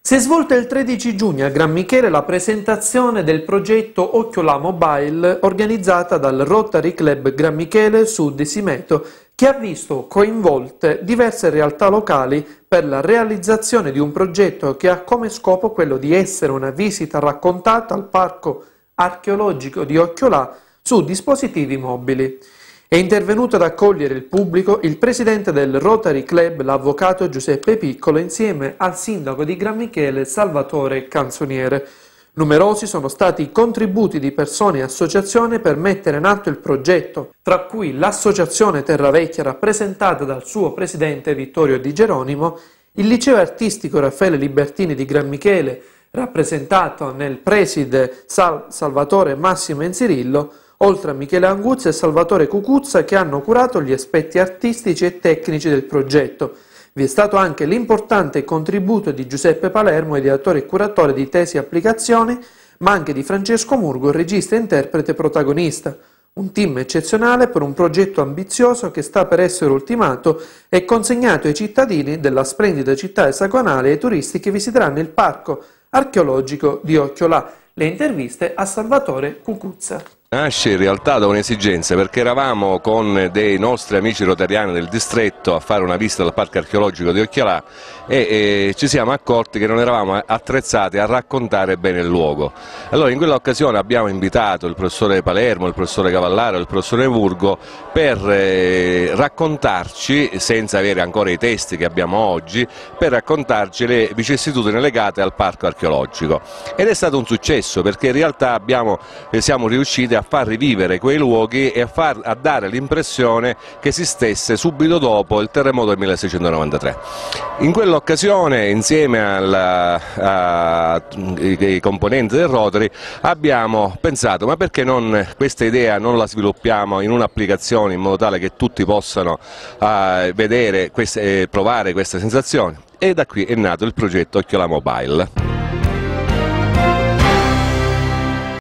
Si è svolta il 13 giugno a Gran Michele la presentazione del progetto Occhiola Mobile organizzata dal Rotary Club Gran Michele Sud Simeto che ha visto coinvolte diverse realtà locali per la realizzazione di un progetto che ha come scopo quello di essere una visita raccontata al parco archeologico di Occhiolà su dispositivi mobili. È intervenuto ad accogliere il pubblico il presidente del Rotary Club, l'avvocato Giuseppe Piccolo, insieme al sindaco di Gran Michele Salvatore Canzoniere. Numerosi sono stati i contributi di persone e associazioni per mettere in atto il progetto, tra cui l'associazione Terra Vecchia rappresentata dal suo presidente Vittorio Di Geronimo, il liceo artistico Raffaele Libertini di Gran Michele, rappresentato nel preside Sal Salvatore Massimo Enzirillo, oltre a Michele Anguzza e Salvatore Cucuzza che hanno curato gli aspetti artistici e tecnici del progetto. Vi è stato anche l'importante contributo di Giuseppe Palermo, ideatore e curatore di tesi e applicazioni, ma anche di Francesco Murgo, regista, e interprete protagonista. Un team eccezionale per un progetto ambizioso che sta per essere ultimato e consegnato ai cittadini della splendida città esagonale e ai turisti che visiteranno il parco archeologico di Occhiolà. Le interviste a Salvatore Cucuzza. Nasce in realtà da un'esigenza perché eravamo con dei nostri amici rotariani del distretto a fare una visita al parco archeologico di Occhialà e, e, ci siamo accorti che non eravamo attrezzati a raccontare bene il luogo. Allora in quell'occasione abbiamo invitato il professore Palermo, il professore Cavallaro, il professore Burgo per eh, raccontarci, senza avere ancora i testi che abbiamo oggi, per raccontarci le vicissitudini legate al parco archeologico. Ed è stato un successo perché in realtà abbiamo, eh, siamo riusciti a a far rivivere quei luoghi e a, far, a dare l'impressione che esistesse subito dopo il terremoto del 1693. In quell'occasione, insieme ai componenti del Rotary, abbiamo pensato ma perché non, questa idea non la sviluppiamo in un'applicazione in modo tale che tutti possano eh, vedere e provare queste sensazioni? E da qui è nato il progetto Occhiola Mobile.